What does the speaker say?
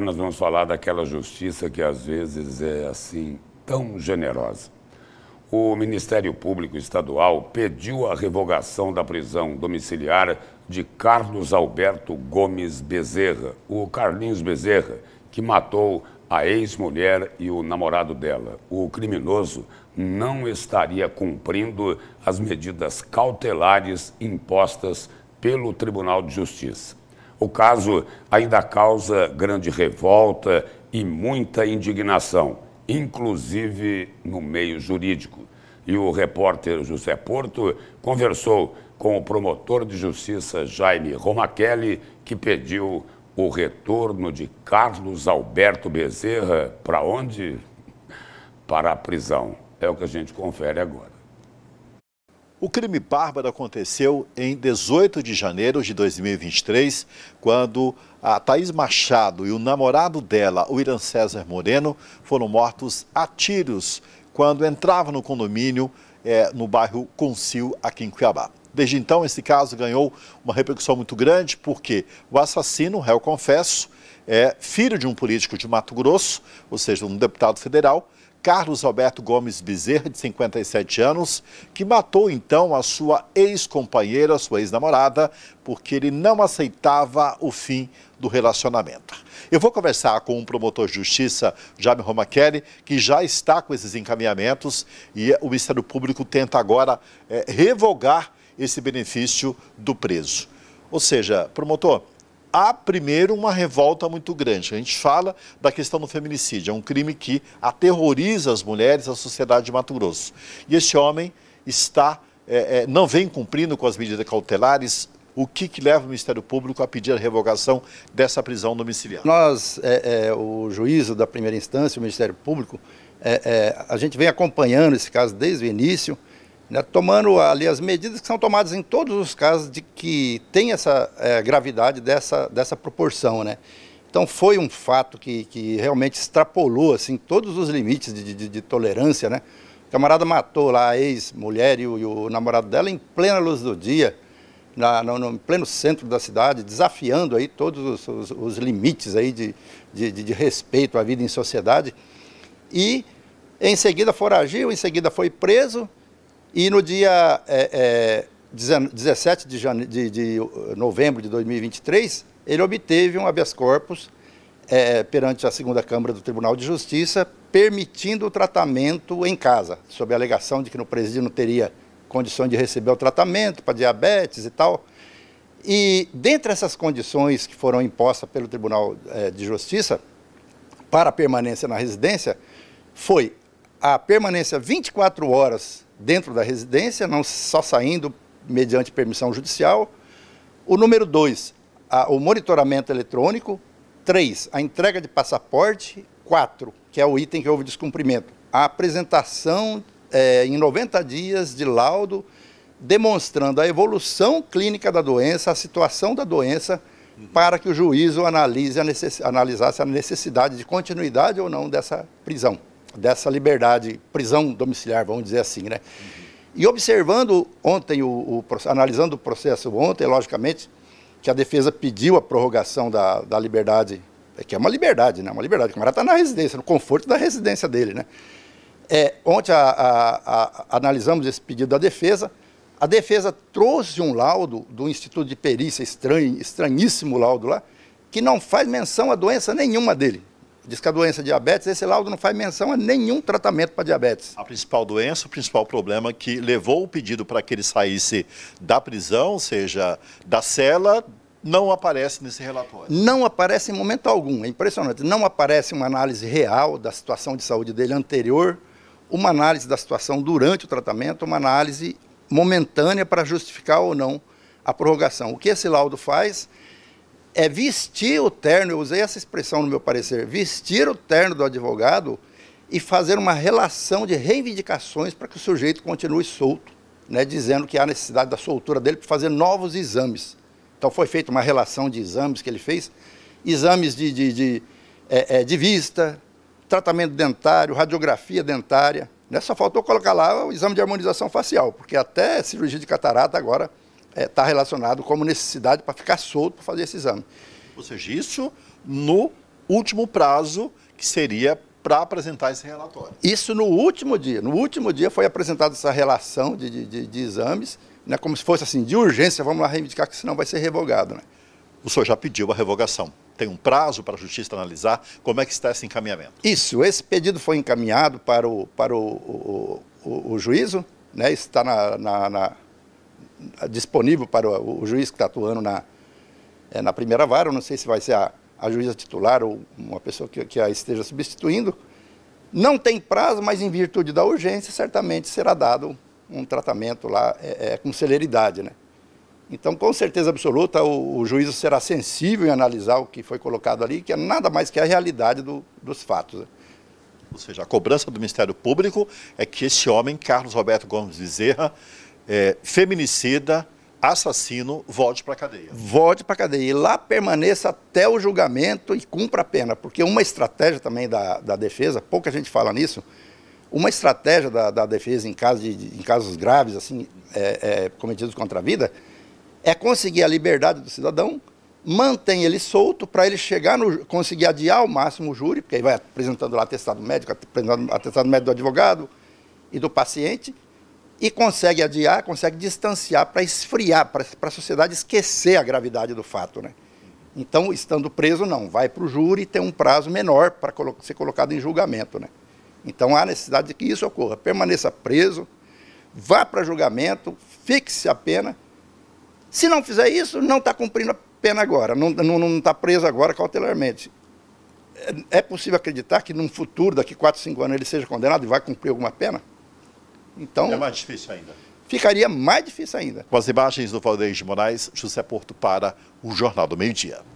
Nós vamos falar daquela justiça que às vezes é assim tão generosa. O Ministério Público Estadual pediu a revogação da prisão domiciliar de Carlos Alberto Gomes Bezerra, o Carlinhos Bezerra, que matou a ex-mulher e o namorado dela. O criminoso não estaria cumprindo as medidas cautelares impostas pelo Tribunal de Justiça. O caso ainda causa grande revolta e muita indignação, inclusive no meio jurídico. E o repórter José Porto conversou com o promotor de justiça Jaime Romaquelli, que pediu o retorno de Carlos Alberto Bezerra para onde? Para a prisão. É o que a gente confere agora. O crime bárbaro aconteceu em 18 de janeiro de 2023, quando a Thaís Machado e o namorado dela, o Irã César Moreno, foram mortos a tiros quando entravam no condomínio é, no bairro Concil, aqui em Cuiabá. Desde então, esse caso ganhou uma repercussão muito grande, porque o assassino, réu confesso, é filho de um político de Mato Grosso, ou seja, um deputado federal, Carlos Alberto Gomes Bezerra, de 57 anos, que matou então a sua ex-companheira, sua ex-namorada, porque ele não aceitava o fim do relacionamento. Eu vou conversar com o promotor de justiça, Jaime Romachelli, que já está com esses encaminhamentos e o Ministério Público tenta agora é, revogar esse benefício do preso. Ou seja, promotor, há primeiro uma revolta muito grande. A gente fala da questão do feminicídio, é um crime que aterroriza as mulheres, a sociedade de Mato Grosso. E esse homem está, é, é, não vem cumprindo com as medidas cautelares. O que, que leva o Ministério Público a pedir a revogação dessa prisão domiciliar? Nós, é, é o juízo da primeira instância, o Ministério Público, é, é, a gente vem acompanhando esse caso desde o início né, tomando ali as medidas que são tomadas em todos os casos de que tem essa é, gravidade dessa, dessa proporção, né? Então foi um fato que, que realmente extrapolou assim todos os limites de, de, de tolerância, né? O camarada matou lá a ex-mulher e, e, o namorado dela em plena luz do dia, na, no, no pleno centro da cidade, desafiando aí todos os, os, os limites aí de, de, de respeito à vida em sociedade. E em seguida foragiu, em seguida foi preso, e no dia é, é, 17 de, jane... de, de, uh, novembro de 2023, ele obteve um habeas corpus é, perante a segunda Câmara do Tribunal de Justiça, permitindo o tratamento em casa, sob a alegação de que no presídio não teria condição de receber o tratamento para diabetes e tal. E dentre essas condições que foram impostas pelo Tribunal é, de Justiça para permanência na residência, foi a permanência 24 horas dentro da residência, não só saindo mediante permissão judicial. O número 2, o monitoramento eletrônico. 3, a entrega de passaporte. 4, que é o item que houve descumprimento. A apresentação é, em 90 dias de laudo demonstrando a evolução clínica da doença, a situação da doença, para que o juízo analise a necess... analisasse a necessidade de continuidade ou não dessa prisão dessa liberdade, prisão domiciliar, vamos dizer assim, né? E observando ontem, o, o, analisando o processo ontem, logicamente, que a defesa pediu a prorrogação da, da liberdade, é que é uma liberdade, né? Uma liberdade, o camarada está na residência, no conforto da residência dele, né? É, ontem a, a, a, analisamos esse pedido da defesa, a defesa trouxe um laudo do Instituto de Perícia, estranho, estranhíssimo laudo lá, que não faz menção a doença nenhuma dele. Diz que a doença é diabetes, esse laudo não faz menção a nenhum tratamento para diabetes. A principal doença, o principal problema que levou o pedido para que ele saísse da prisão, ou seja, da cela, não aparece nesse relatório. Não aparece em momento algum, é impressionante. Não aparece uma análise real da situação de saúde dele anterior, uma análise da situação durante o tratamento, uma análise momentânea para justificar ou não a prorrogação. O que esse laudo faz é vestir o terno, eu usei essa expressão no meu parecer, vestir o terno do advogado e fazer uma relação de reivindicações para que o sujeito continue solto, né, dizendo que há necessidade da soltura dele para fazer novos exames. Então foi feita uma relação de exames que ele fez, exames de, de, de, é, é de vista, tratamento dentário, radiografia dentária. Né? Só faltou colocar lá o exame de harmonização facial, porque até cirurgia de catarata agora está é, tá relacionado como necessidade para ficar solto para fazer esse exame. Ou seja, isso no último prazo que seria para apresentar esse relatório. Isso no último dia. No último dia foi apresentada essa relação de, de, de, de exames, né, como se fosse assim, de urgência, vamos lá reivindicar que senão vai ser revogado. Né? O senhor já pediu a revogação. Tem um prazo para a justiça analisar como é que está esse encaminhamento? Isso, esse pedido foi encaminhado para o, para o, o, o, o juízo, né, está na, na, na disponível para o, o juiz que está atuando na, é, na primeira vara, eu não sei se vai ser a, a juíza titular ou uma pessoa que, que a esteja substituindo, não tem prazo, mas em virtude da urgência, certamente será dado um tratamento lá é, é, com celeridade. Né? Então, com certeza absoluta, o, o, juízo será sensível em analisar o que foi colocado ali, que é nada mais que a realidade do, dos fatos. Né? Ou seja, a cobrança do Ministério Público é que esse homem, Carlos Roberto Gomes Bezerra, é, feminicida, assassino, volte para a cadeia. Volte para a cadeia. E lá permaneça até o julgamento e cumpra a pena. Porque uma estratégia também da, da defesa, pouca gente fala nisso, uma estratégia da, da defesa em, caso de, em, casos graves, assim, é, é, cometidos contra a vida, é conseguir a liberdade do cidadão, mantém ele solto para ele chegar no, conseguir adiar ao máximo o júri, porque aí vai apresentando lá atestado médico, apresentando atestado médico do advogado e do paciente, e consegue adiar, consegue distanciar para esfriar, para a sociedade esquecer a gravidade do fato. Né? Então, estando preso, não, vai para o júri e tem um prazo menor para colo ser colocado em julgamento. Né? Então, há necessidade de que isso ocorra. Permaneça preso, vá para julgamento, fixe a pena. Se não fizer isso, não está cumprindo a pena agora, não está não, não tá preso agora cautelarmente. É, é possível acreditar que num futuro, daqui 4, 5 anos, ele seja condenado e vai cumprir alguma pena? Então, é mais difícil ainda. Ficaria mais difícil ainda. Com as imagens do Valdez de Moraes, José Porto para o Jornal do Meio Dia.